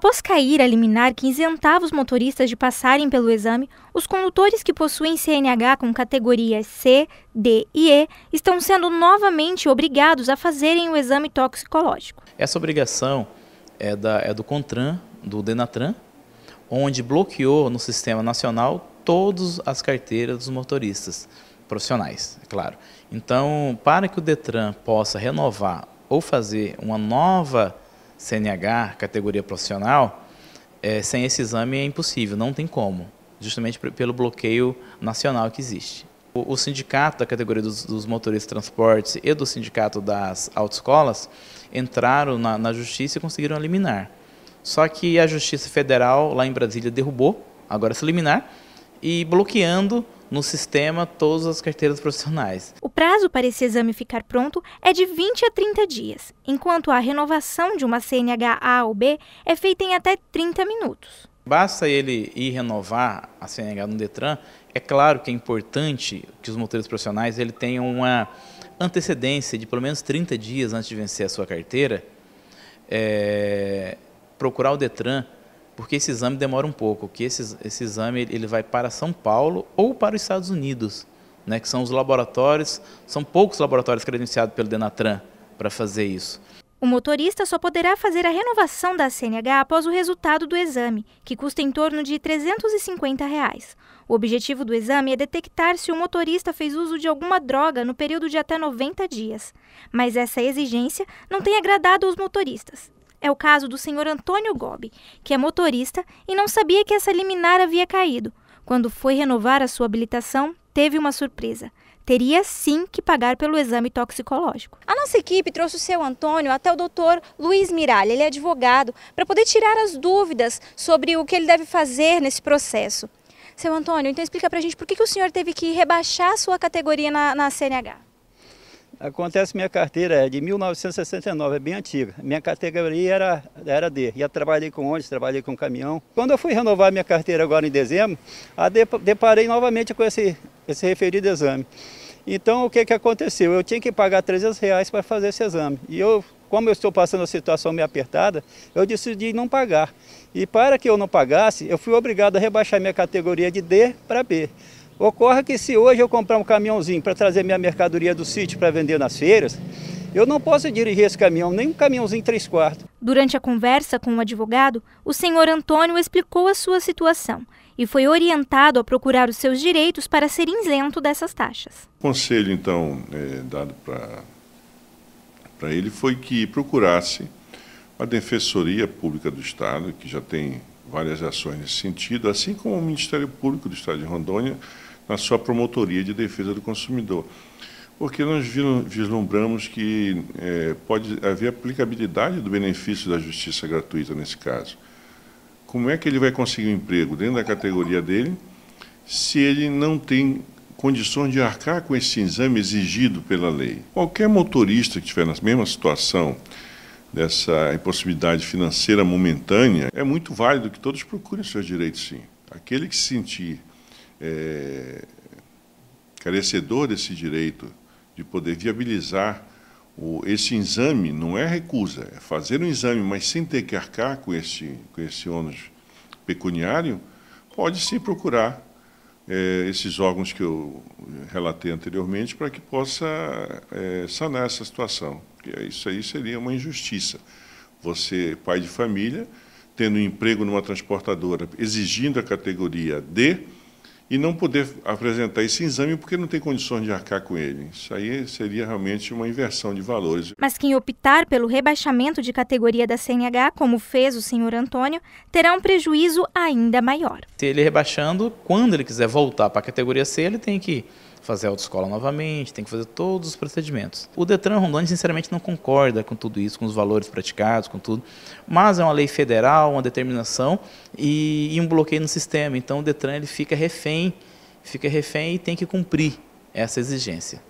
Após cair a liminar que isentava os motoristas de passarem pelo exame, os condutores que possuem CNH com categorias C, D e E estão sendo novamente obrigados a fazerem o exame toxicológico. Essa obrigação é, da, é do CONTRAN, do DENATRAN, onde bloqueou no Sistema Nacional todas as carteiras dos motoristas profissionais, é claro. Então, para que o DETRAN possa renovar ou fazer uma nova CNH, categoria profissional, é, sem esse exame é impossível, não tem como, justamente pelo bloqueio nacional que existe. O, sindicato da categoria dos, dos, motoristas de transportes e do sindicato das autoescolas entraram na, na justiça e conseguiram eliminar. Só que a Justiça Federal, lá em Brasília, derrubou, agora se eliminar, e bloqueando no sistema todas as carteiras profissionais. O prazo para esse exame ficar pronto é de 20 a 30 dias, enquanto a renovação de uma CNH A ou B é feita em até 30 minutos. Basta ele ir renovar a CNH no Detran. É claro que é importante que os motores profissionais ele tenham uma antecedência de pelo menos 30 dias antes de vencer a sua carteira, é, procurar o Detran porque esse exame demora um pouco, que esse, esse exame ele vai para São Paulo ou para os Estados Unidos, né, que são os laboratórios, são poucos laboratórios credenciados pelo Denatran para fazer isso. O motorista só poderá fazer a renovação da CNH após o resultado do exame, que custa em torno de R$ 350. Reais. O objetivo do exame é detectar se o motorista fez uso de alguma droga no período de até 90 dias. Mas essa exigência não tem agradado aos motoristas. É o caso do senhor Antônio Gobi, que é motorista e não sabia que essa liminar havia caído. Quando foi renovar a sua habilitação, teve uma surpresa teria sim que pagar pelo exame toxicológico. A nossa equipe trouxe o seu Antônio até o doutor Luiz Miralha, ele é advogado, para poder tirar as dúvidas sobre o que ele deve fazer nesse processo. Seu Antônio, então explica para a gente por que, que o senhor teve que rebaixar a sua categoria na, na CNH. Acontece minha carteira é de 1969, é bem antiga. Minha categoria era, era D. Já trabalhei com ônibus, trabalhei com caminhão. Quando eu fui renovar minha carteira agora em dezembro, deparei novamente com esse, esse referido exame. Então, o que, que aconteceu? Eu tinha que pagar 300 reais para fazer esse exame. E eu, como eu estou passando uma situação meio apertada, eu decidi não pagar. E para que eu não pagasse, eu fui obrigado a rebaixar minha categoria de D para B. Ocorre que se hoje eu comprar um caminhãozinho para trazer minha mercadoria do sítio para vender nas feiras, eu não posso dirigir esse caminhão, nem um caminhãozinho três quartos. Durante a conversa com o advogado, o senhor Antônio explicou a sua situação e foi orientado a procurar os seus direitos para ser isento dessas taxas. O conselho, então, é, dado para ele foi que procurasse a Defensoria Pública do Estado, que já tem várias ações nesse sentido, assim como o Ministério Público do Estado de Rondônia, na sua promotoria de defesa do consumidor. Porque nós vislumbramos que é, pode haver aplicabilidade do benefício da justiça gratuita nesse caso. Como é que ele vai conseguir um emprego dentro da categoria dele, se ele não tem condições de arcar com esse exame exigido pela lei? Qualquer motorista que estiver na mesma situação, dessa impossibilidade financeira momentânea, é muito válido que todos procurem seus direitos, sim. Aquele que se sentir é, carecedor desse direito de poder viabilizar o, esse exame, não é recusa, é fazer um exame, mas sem ter que arcar com esse, com esse ônus pecuniário, pode sim procurar é, esses órgãos que eu relatei anteriormente para que possa é, sanar essa situação. Porque isso aí seria uma injustiça. Você, pai de família, tendo um emprego numa transportadora, exigindo a categoria D, e não poder apresentar esse exame porque não tem condições de arcar com ele. Isso aí seria realmente uma inversão de valores. Mas quem optar pelo rebaixamento de categoria da CNH, como fez o senhor Antônio, terá um prejuízo ainda maior. Se ele rebaixando, quando ele quiser voltar para a categoria C, ele tem que fazer autoescola novamente, tem que fazer todos os procedimentos. O Detran Rondônia, sinceramente, não concorda com tudo isso, com os valores praticados, com tudo, mas é uma lei federal, uma determinação e, e um bloqueio no sistema. Então o Detran ele fica refém, fica refém e tem que cumprir essa exigência.